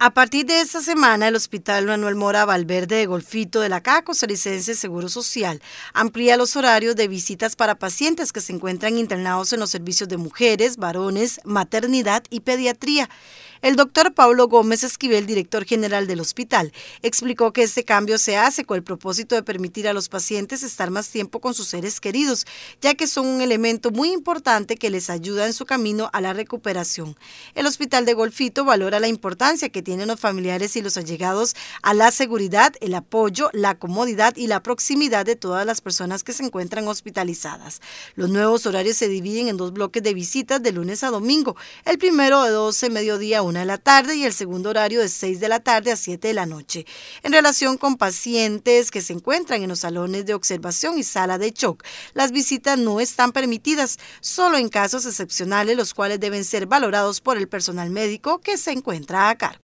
A partir de esta semana, el Hospital Manuel Mora Valverde de Golfito de la Caja Costarricense Seguro Social amplía los horarios de visitas para pacientes que se encuentran internados en los servicios de mujeres, varones, maternidad y pediatría. El doctor Pablo Gómez Esquivel, director general del hospital, explicó que este cambio se hace con el propósito de permitir a los pacientes estar más tiempo con sus seres queridos, ya que son un elemento muy importante que les ayuda en su camino a la recuperación. El hospital de Golfito valora la importancia que tienen los familiares y los allegados a la seguridad, el apoyo, la comodidad y la proximidad de todas las personas que se encuentran hospitalizadas. Los nuevos horarios se dividen en dos bloques de visitas de lunes a domingo, el primero de 12 mediodía una de la tarde y el segundo horario de 6 de la tarde a 7 de la noche, en relación con pacientes que se encuentran en los salones de observación y sala de shock. Las visitas no están permitidas, solo en casos excepcionales los cuales deben ser valorados por el personal médico que se encuentra a cargo.